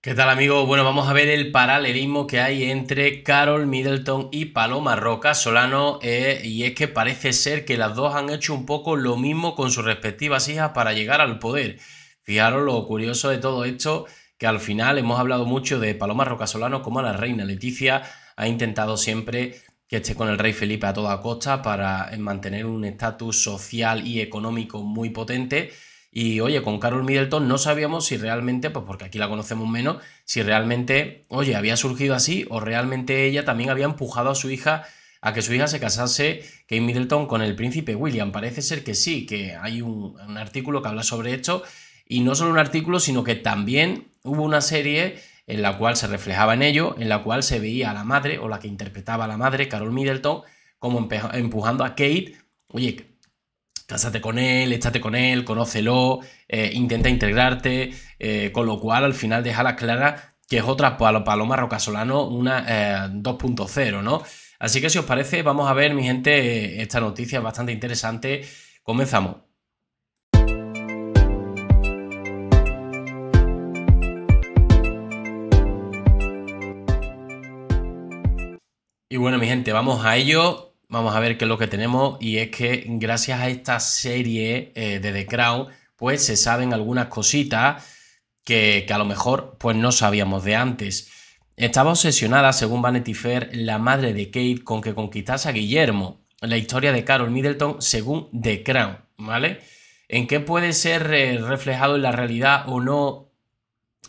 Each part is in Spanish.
¿Qué tal amigos? Bueno, vamos a ver el paralelismo que hay entre Carol Middleton y Paloma Roca Solano eh, y es que parece ser que las dos han hecho un poco lo mismo con sus respectivas hijas para llegar al poder. Fijaros lo curioso de todo esto, que al final hemos hablado mucho de Paloma Roca Solano como la reina. Leticia ha intentado siempre que esté con el rey Felipe a toda costa para eh, mantener un estatus social y económico muy potente y oye, con Carol Middleton no sabíamos si realmente, pues porque aquí la conocemos menos, si realmente, oye, había surgido así o realmente ella también había empujado a su hija a que su hija se casase, Kate Middleton, con el príncipe William. Parece ser que sí, que hay un, artículo que habla sobre esto y no solo un artículo, sino que también hubo una serie en la cual se reflejaba en ello, en la cual se veía a la madre o la que interpretaba a la madre, Carol Middleton, como empujando a Kate, oye, Cásate con él, estate con él, conócelo, eh, intenta integrarte, eh, con lo cual al final deja la clara que es otra Paloma Rocasolano, una 2.0, eh, ¿no? Así que si os parece, vamos a ver, mi gente, esta noticia bastante interesante. Comenzamos. Y bueno, mi gente, vamos a ello vamos a ver qué es lo que tenemos y es que gracias a esta serie eh, de The Crown pues se saben algunas cositas que, a lo mejor pues no sabíamos de antes. Estaba obsesionada, según Vanity Fair, la madre de Kate con que conquistase a Guillermo. La historia de Carol Middleton según The Crown, ¿vale? ¿En qué puede ser eh, reflejado en la realidad o no?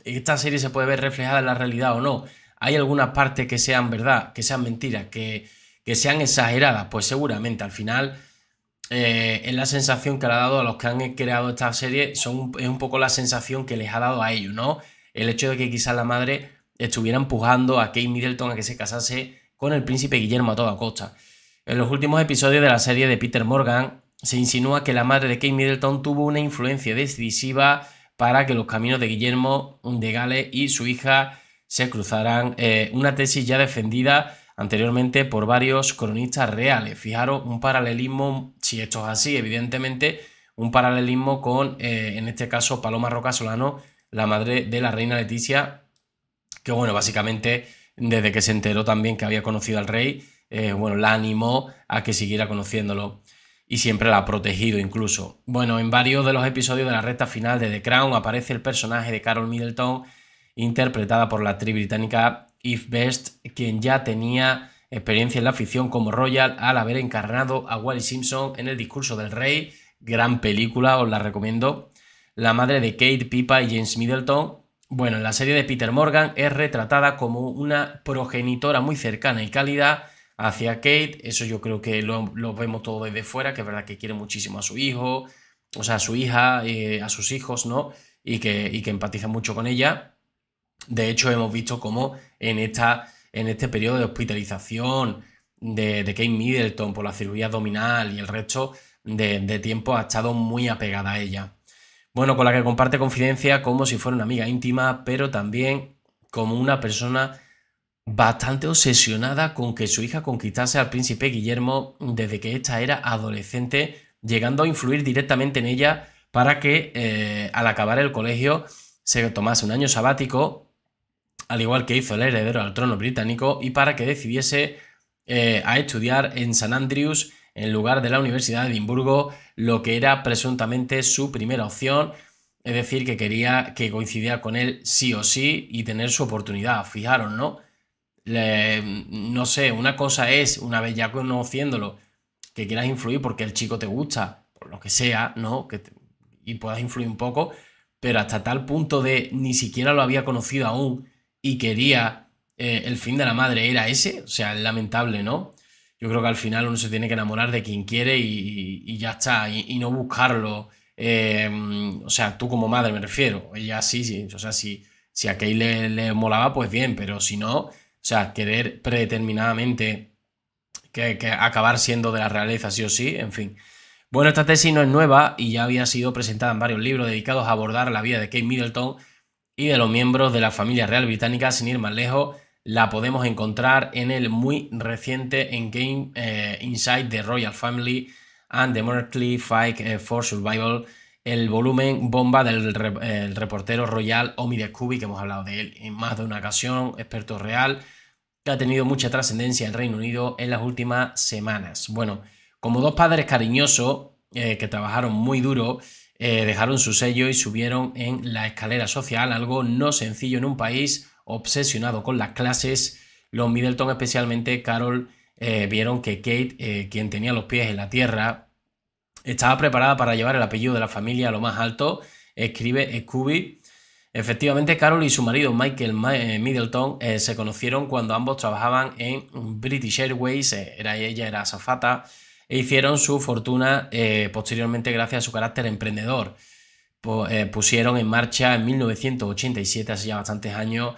Esta serie se puede ver reflejada en la realidad o no. Hay algunas partes que sean verdad, que sean mentiras, que, que sean exageradas, pues seguramente al final eh, es la sensación que le ha dado a los que han creado esta serie, son, es un poco la sensación que les ha dado a ellos, ¿no? El hecho de que quizás la madre estuviera empujando a Kate Middleton a que se casase con el príncipe Guillermo a toda costa. En los últimos episodios de la serie de Peter Morgan se insinúa que la madre de Kate Middleton tuvo una influencia decisiva para que los caminos de Guillermo de Gales y su hija se cruzaran, eh, una tesis ya defendida anteriormente por varios cronistas reales. Fijaros, un paralelismo, si esto es así, evidentemente, un paralelismo con, eh, en este caso, Paloma Roca Solano, la madre de la reina Leticia, que bueno, básicamente desde que se enteró también que había conocido al rey, eh, bueno, la animó a que siguiera conociéndolo y siempre la ha protegido incluso. Bueno, en varios de los episodios de la recta final de The Crown aparece el personaje de Carol Middleton, interpretada por la actriz británica If Best, quien ya tenía experiencia en la afición como Royal al haber encarnado a Wally Simpson en El discurso del rey, gran película, os la recomiendo. La madre de Kate, Pipa y James Middleton. Bueno, en la serie de Peter Morgan es retratada como una progenitora muy cercana y cálida hacia Kate. Eso yo creo que lo, vemos todo desde fuera, que es verdad que quiere muchísimo a su hijo, o sea, a su hija, eh, a sus hijos, ¿no? Y que, y que empatiza mucho con ella. De hecho, hemos visto cómo en, esta, en este periodo de hospitalización de, de Kate Middleton por la cirugía abdominal y el resto de, de tiempo ha estado muy apegada a ella. Bueno, con la que comparte confidencia como si fuera una amiga íntima, pero también como una persona bastante obsesionada con que su hija conquistase al príncipe Guillermo desde que ésta era adolescente, llegando a influir directamente en ella para que eh, al acabar el colegio se tomase un año sabático al igual que hizo el heredero al trono británico, y para que decidiese eh, a estudiar en San Andrews en lugar de la Universidad de Edimburgo, lo que era presuntamente su primera opción, es decir, que quería que coincidiera con él sí o sí y tener su oportunidad. fijaros, ¿no? no sé, una cosa es, una vez ya conociéndolo, que quieras influir porque el chico te gusta, por lo que sea, ¿no? Que y puedas influir un poco, pero hasta tal punto de ni siquiera lo había conocido aún y quería eh, el fin de la madre era ese, o sea, es lamentable, ¿no? Yo creo que al final uno se tiene que enamorar de quien quiere y, ya está, y, no buscarlo. Eh, o sea, tú como madre me refiero. Ella sí, sí. O sea, si, si a Kate le, molaba, pues bien, pero si no, o sea, querer predeterminadamente que acabar siendo de la realeza sí o sí, en fin. Bueno, esta tesis no es nueva y ya había sido presentada en varios libros dedicados a abordar la vida de Kate Middleton y de los miembros de la familia real británica, sin ir más lejos, la podemos encontrar en el muy reciente en Game eh, Inside the Royal Family and the Monarchy Fight eh, for Survival, el volumen bomba del reportero royal Omi de que hemos hablado de él en más de una ocasión, experto real, que ha tenido mucha trascendencia en el Reino Unido en las últimas semanas. Bueno, como dos padres cariñosos eh, que trabajaron muy duro, eh, dejaron su sello y subieron en la escalera social, algo no sencillo en un país obsesionado con las clases. Los Middleton, especialmente Carol, eh, vieron que Kate, eh, quien tenía los pies en la tierra, estaba preparada para llevar el apellido de la familia a lo más alto, escribe Scooby. Efectivamente, Carol y su marido Michael Middleton se conocieron cuando ambos trabajaban en British Airways, era ella era azafata, e hicieron su fortuna eh, posteriormente gracias a su carácter emprendedor. Eh, pusieron en marcha en 1987, hace ya bastantes años,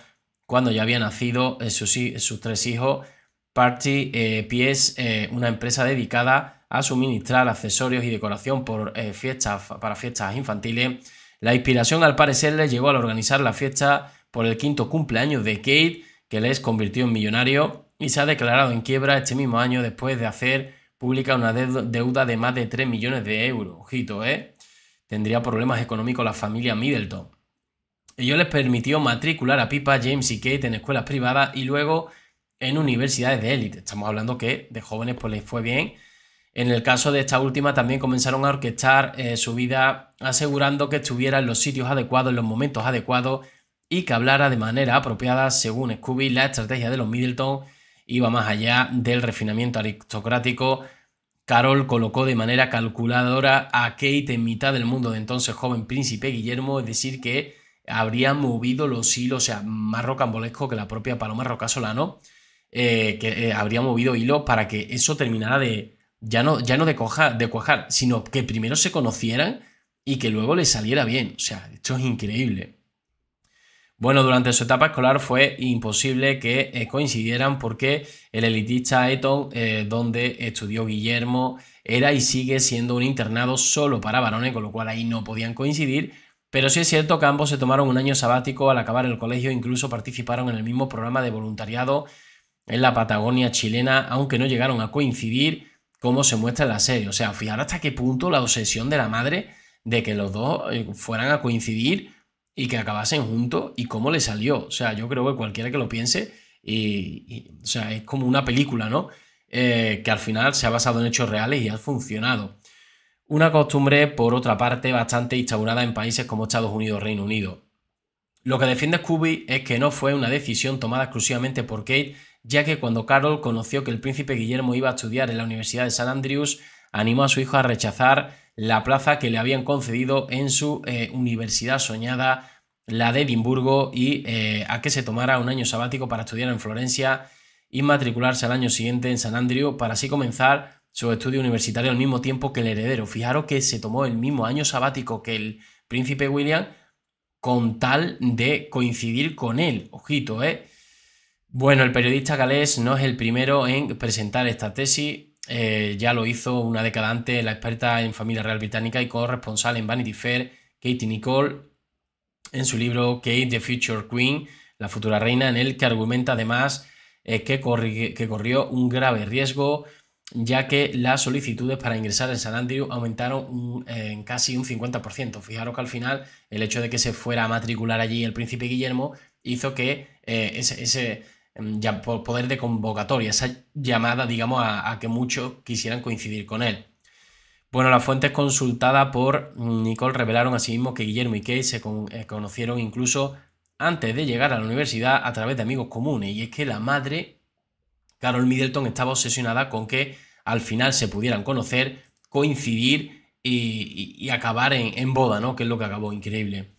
cuando ya había nacido eh, sus, tres hijos, Party Pies, una empresa dedicada a suministrar accesorios y decoración por, fiestas, para fiestas infantiles. La inspiración al parecer les llegó al organizar la fiesta por el quinto cumpleaños de Kate, que les convirtió en millonario y se ha declarado en quiebra este mismo año después de hacer publica una deuda de más de 3 millones de euros. Ojito, ¿eh? Tendría problemas económicos la familia Middleton. yo les permitió matricular a Pipa, James y Kate en escuelas privadas y luego en universidades de élite. Estamos hablando que de jóvenes pues les fue bien. En el caso de esta última también comenzaron a orquestar eh, su vida asegurando que estuviera en los sitios adecuados, en los momentos adecuados y que hablara de manera apropiada según Scooby la estrategia de los Middleton iba más allá del refinamiento aristocrático. Carol colocó de manera calculadora a Kate en mitad del mundo de entonces joven príncipe Guillermo, es decir, que habría movido los hilos, o sea, más rocambolesco que la propia Paloma Rocasolano, solano, eh, que eh, habría movido hilos para que eso terminara de, ya no, ya no de, coja, de cuajar, sino que primero se conocieran y que luego les saliera bien. O sea, esto es increíble. Bueno, durante su etapa escolar fue imposible que eh, coincidieran porque el elitista Eton, eh, donde estudió Guillermo, era y sigue siendo un internado solo para varones, con lo cual ahí no podían coincidir. Pero sí es cierto que ambos se tomaron un año sabático al acabar el colegio, incluso participaron en el mismo programa de voluntariado en la Patagonia chilena, aunque no llegaron a coincidir como se muestra en la serie. O sea, fijar hasta qué punto la obsesión de la madre de que los dos eh, fueran a coincidir y que acabasen juntos y cómo le salió. O sea, yo creo que cualquiera que lo piense, y, o sea, es como una película, ¿no? Eh, que al final se ha basado en hechos reales y ha funcionado. Una costumbre, por otra parte, bastante instaurada en países como Estados Unidos, Reino Unido. Lo que defiende Scooby es que no fue una decisión tomada exclusivamente por Kate, ya que cuando Carol conoció que el príncipe Guillermo iba a estudiar en la Universidad de San Andrews, animó a su hijo a rechazar la plaza que le habían concedido en su eh, universidad soñada, la de Edimburgo, y eh, a que se tomara un año sabático para estudiar en Florencia y matricularse al año siguiente en San Andrew para así comenzar su estudio universitario al mismo tiempo que el heredero. Fijaros que se tomó el mismo año sabático que el príncipe William con tal de coincidir con él. Ojito, ¿eh? Bueno, el periodista galés no es el primero en presentar esta tesis. Eh, ya lo hizo una década antes la experta en familia real británica y corresponsal en Vanity Fair, Katie Nicole, en su libro Kate the Future Queen, la futura reina, en el que argumenta además eh, que, que corrió un grave riesgo ya que las solicitudes para ingresar en San Andrew aumentaron en casi un 50%. Fijaros que al final el hecho de que se fuera a matricular allí el príncipe Guillermo hizo que eh, ese, Em, ya por poder de convocatoria, esa llamada, digamos, a, que muchos quisieran coincidir con él. Bueno, las fuentes consultadas por Nicole revelaron asimismo que Guillermo y Kate se eh, conocieron incluso antes de llegar a la universidad a través de amigos comunes. Y es que la madre, Carol Middleton, estaba obsesionada con que al final se pudieran conocer, coincidir y, acabar en, en, boda, ¿no? Que es lo que acabó, increíble.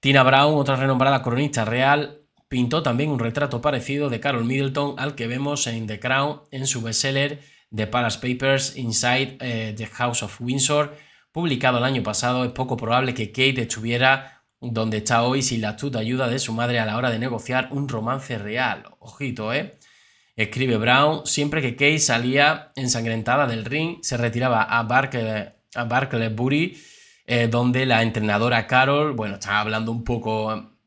Tina Brown, otra renombrada cronista real, pintó también un retrato parecido de Carol Middleton al que vemos en The Crown en su bestseller The Palace Papers Inside eh, the House of Windsor, publicado el año pasado. Es poco probable que Kate estuviera donde está hoy sin la astuta ayuda de su madre a la hora de negociar un romance real. Ojito, ¿eh? Escribe Brown, siempre que Kate salía ensangrentada del ring, se retiraba a, Barclaysbury, Barclaybury, eh, donde la entrenadora Carol, bueno, estaba hablando un poco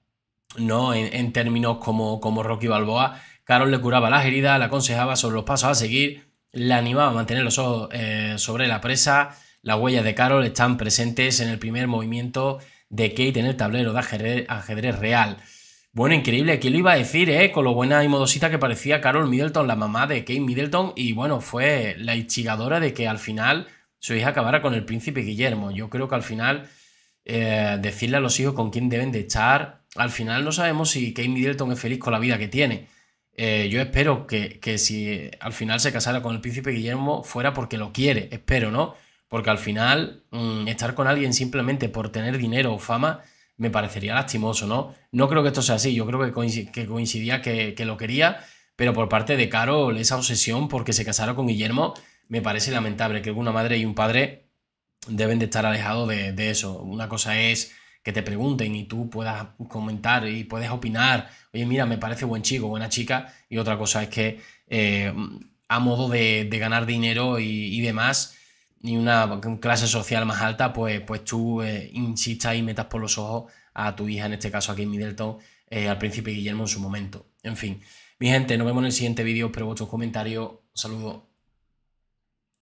¿no? En, términos como, como Rocky Balboa, Carol le curaba las heridas, le aconsejaba sobre los pasos a seguir, le animaba a mantener los ojos eh, sobre la presa. Las huellas de Carol están presentes en el primer movimiento de Kate en el tablero de ajedrez, real. Bueno, increíble, aquí lo iba a decir, eh? Con lo buena y modosita que parecía Carol Middleton, la mamá de Kate Middleton, y bueno, fue la instigadora de que al final su hija acabara con el príncipe Guillermo. Yo creo que al final eh, decirle a los hijos con quién deben de estar al final no sabemos si Kate Middleton es feliz con la vida que tiene. Eh, yo espero que, si eh, al final se casara con el príncipe Guillermo fuera porque lo quiere, espero, ¿no? Porque al final mm, estar con alguien simplemente por tener dinero o fama me parecería lastimoso, ¿no? No creo que esto sea así, yo creo que, coincidía que, lo quería, pero por parte de Carol esa obsesión porque se casara con Guillermo me parece lamentable, que una madre y un padre deben de estar alejados de eso. Una cosa es que te pregunten y tú puedas comentar y puedes opinar, oye, mira, me parece buen chico, buena chica, y otra cosa es que eh, a modo de, ganar dinero y, demás, y una clase social más alta, pues, pues tú eh, insistas y metas por los ojos a tu hija, en este caso aquí en Middleton, eh, al príncipe Guillermo en su momento. En fin, mi gente, nos vemos en el siguiente vídeo, espero vuestros comentarios, saludo.